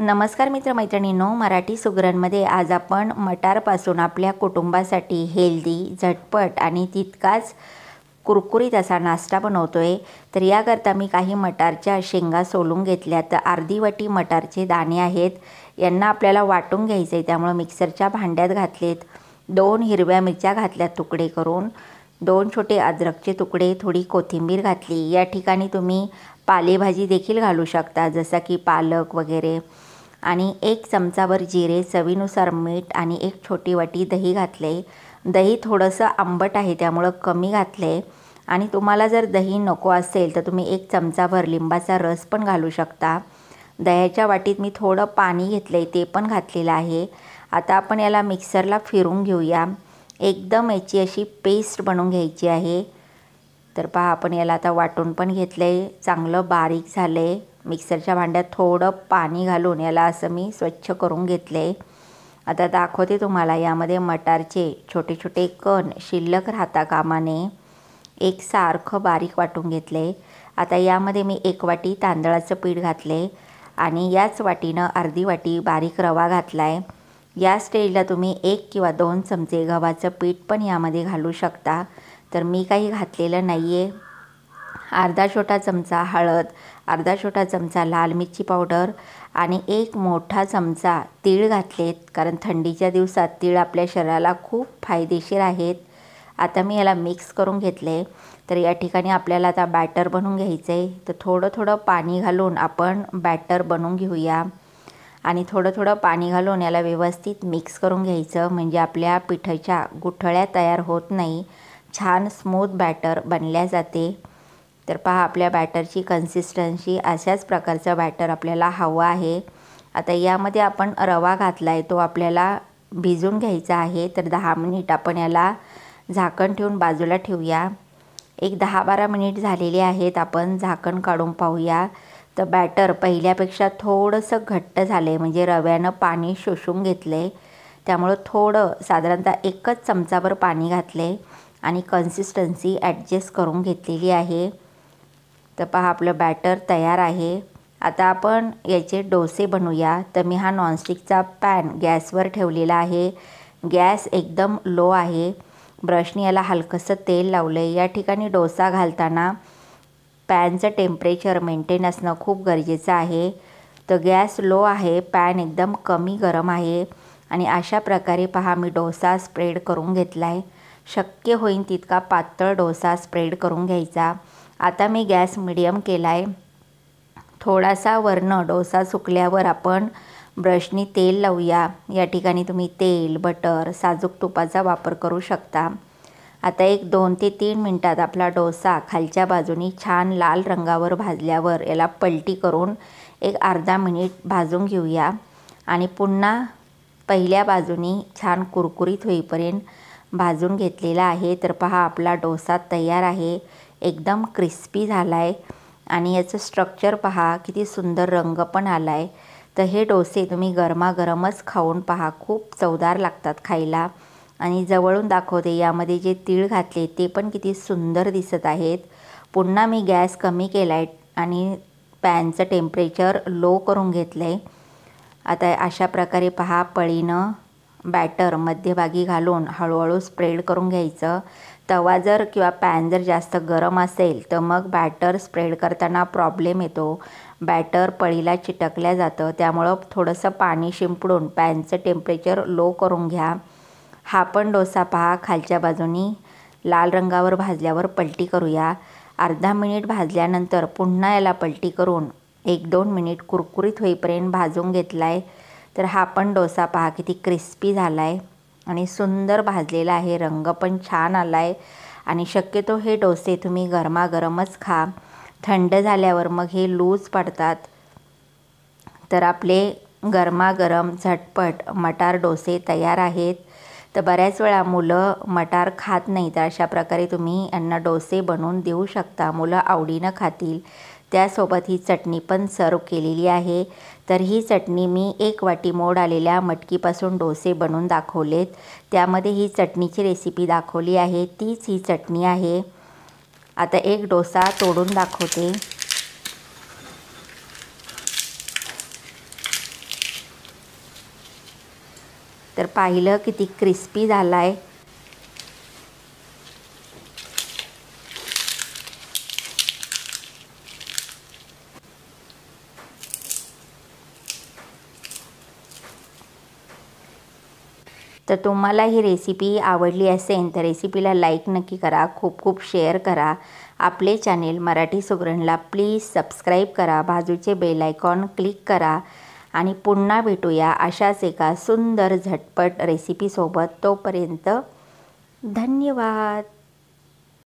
नमस्कार मित्रमैत्रिणींनो मराठी सुगरणमध्ये आज आपण मटारपासून आपल्या कुटुंबासाठी हेल्दी झटपट आणि तितकाच कुरकुरीत असा नाश्ता बनवतो आहे तर याकरता मी काही मटारच्या शेंगा सोलून घेतल्या तर अर्धी वाटी मटारचे दाणे आहेत यांना आपल्याला वाटून घ्यायचे त्यामुळं मिक्सरच्या भांड्यात घातलेत दोन हिरव्या मिरच्या घातल्या तुकडे करून दोन छोटे अद्रकचे तुकडे थोडी कोथिंबीर घातली या ठिकाणी तुम्ही पालेभाजी देखील घालू शकता जसं की पालक वगैरे आणि एक चमचाभर जिरे चवीनुसार मीठ आणि एक छोटी वाटी दही घातले दही थोडंसं आंबट आहे त्यामुळं कमी घातले आणि तुम्हाला जर दही नको असेल तर तुम्ही एक चमचाभर लिंबाचा रस पण घालू शकता दह्याच्या वाटीत मी थोडं पाणी घेतलं आहे ते पण घातलेलं आहे आता आपण याला मिक्सरला फिरून घेऊया एकदम याची अशी पेस्ट बनवून घ्यायची आहे तर पहा आपण याला आता वाटून पण घेतलं आहे चांगलं बारीक झालं आहे मिक्सरच्या भांड्यात थोडं पाणी घालून याला असं मी स्वच्छ करून घेतले आता दाखवते तुम्हाला यामध्ये मटारचे छोटे छोटे कण शिल्लक राहता कामाने एक सारखं बारीक वाटून घेतले आता यामध्ये मी एक वाटी तांदळाचं पीठ घातले आणि याच वाटीनं अर्धी वाटी बारीक रवा घातला आहे या स्टेजला तुम्ही एक किंवा दोन चमचे गव्हाचं पीठ पण यामध्ये घालू शकता तर मी काही घातलेलं नाही आहे अर्धा छोटा चमचा हळद अर्धा छोटा चमचा लाल मिरची पावडर आणि एक मोठा चमचा तीळ घातलेत कारण थंडीच्या दिवसात तीळ आपल्या शरीराला खूप फायदेशीर आहेत आता मी याला मिक्स करून घेतले तर या ठिकाणी आपल्याला आता बॅटर बनवून घ्यायचं आहे तर थोडं थोडं पाणी घालून आपण बॅटर बनवून घेऊया आणि थोडं थोडं पाणी घालून याला व्यवस्थित मिक्स करून घ्यायचं म्हणजे आपल्या पिठाच्या गुठळ्या तयार होत नाही छान स्मूथ बॅटर बनल्या जाते तर पहा आपल्या बॅटरची कन्सिस्टन्सी अशाच प्रकारचं बॅटर आपल्याला हवं आहे आता यामध्ये आपण रवा घातला आहे तो आपल्याला भिजून घ्यायचा आहे तर दहा मिनिट आपण याला झाकण ठेवून बाजूला ठेवूया एक दहा बारा मिनिट झालेले आहेत आपण झाकण काढून पाहूया तर बॅटर पहिल्यापेक्षा थोडंसं घट्ट झालं आहे म्हणजे रव्यानं पाणी शोषून घेतलं आहे त्यामुळं थोडं साधारणतः एकच चमचाभर पाणी घातलं आहे आणि कन्सिस्टन्सी ॲडजस्ट करून घेतलेली आहे तर पहा आपलं बॅटर तयार आहे आता आपण याचे डोसे बनवूया तर मी हा नॉनस्टिकचा पॅन गॅसवर ठेवलेला आहे गॅस एकदम लो आहे ब्रशने याला हलकंसं तेल लावलं आहे या ठिकाणी डोसा घालताना पॅनचं टेम्परेचर मेंटेन असणं खूप गरजेचं आहे तर गॅस लो आहे पॅन एकदम कमी गरम आहे आणि अशा प्रकारे पहा मी डोसा स्प्रेड करून घेतला आहे शक्य होईल तितका पातळ डोसा स्प्रेड करून घ्यायचा आता मी गॅस मिडियम केला आहे थोडासा वरणं डोसा सुकल्यावर आपण ब्रशनी तेल लावूया या ठिकाणी तुम्ही तेल बटर साजूक तुपाचा वापर करू शकता आता एक दोन ते तीन मिनटात आपला डोसा खालच्या बाजूनी छान लाल रंगावर भाजल्यावर याला पलटी करून एक अर्धा मिनिट भाजून घेऊया आणि पुन्हा पहिल्या बाजूनी छान कुरकुरीत होईपर्यंत भाजून घेतलेला आहे तर पहा आपला डोसा तयार आहे एकदम क्रिस्पी झाला आहे आणि याचं स्ट्रक्चर पहा किती सुंदर रंग पण आला आहे तर हे डोसे तुम्ही गरमागरमच खाऊन पहा खूप चवदार लागतात खायला आणि जवळून दाखवते यामध्ये जे तीळ घातले ते पण किती सुंदर दिसत आहेत पुन्हा मी गॅस कमी केला आहे आणि पॅनचं टेम्परेचर लो करून घेतलं आहे आता अशा प्रकारे पहा पळीनं बॅटर मध्यभागी घालून हळूहळू स्प्रेड करून घ्यायचं तवा जर किंवा पॅन जर जास्त गरम असेल तर मग बॅटर स्प्रेड करताना प्रॉब्लेम येतो बॅटर पळीला चिटकल्या जातं त्यामुळं थोडंसं पाणी शिंपडून पॅनचं टेम्परेचर लो करून घ्या हा पण डोसा पहा खालच्या बाजूनी लाल रंगावर भाजल्यावर पलटी करूया अर्धा मिनिट भाजल्यानंतर पुन्हा याला पलटी करून एक दोन मिनिट कुरकुरीत होईपर्यंत भाजून घेतला आहे तर हा पण डोसा पहा किती क्रिस्पी झाला आहे आणि सुंदर भाजलेला आहे रंग पण छान आला आहे आणि शक्यतो हे डोसे तुम्ही गरमागरमच खा थंड झाल्यावर मग हे लूज पडतात तर आपले गरमागरम झटपट मटार डोसे तयार आहेत तर बऱ्याच वेळा मुलं मटार खात नाही तर अशा प्रकारे तुम्ही यांना डोसे बनवून देऊ शकता मुलं आवडीनं खातील त्यासोबत ही चटणी पण सर्व केलेली आहे तर ही चटणी मी एक वाटी मोड आलेल्या मटकीपासून डोसे बनवून दाखवलेत त्यामध्ये ही चटणीची रेसिपी दाखवली आहे तीच ही चटणी आहे आता एक डोसा तोडून दाखवते तर पाहिलं किती क्रिस्पी झाला आहे तर तुम्हाला ही रेसिपी आवडली असेल तर रेसिपीला लाईक नक्की करा खूप खूप शेअर करा आपले चॅनेल मराठी सुगरणला प्लीज सबस्क्राईब करा बाजूचे बेल आयकॉन क्लिक करा आणि पुन्हा भेटूया अशाच एका सुंदर झटपट रेसिपीसोबत तोपर्यंत धन्यवाद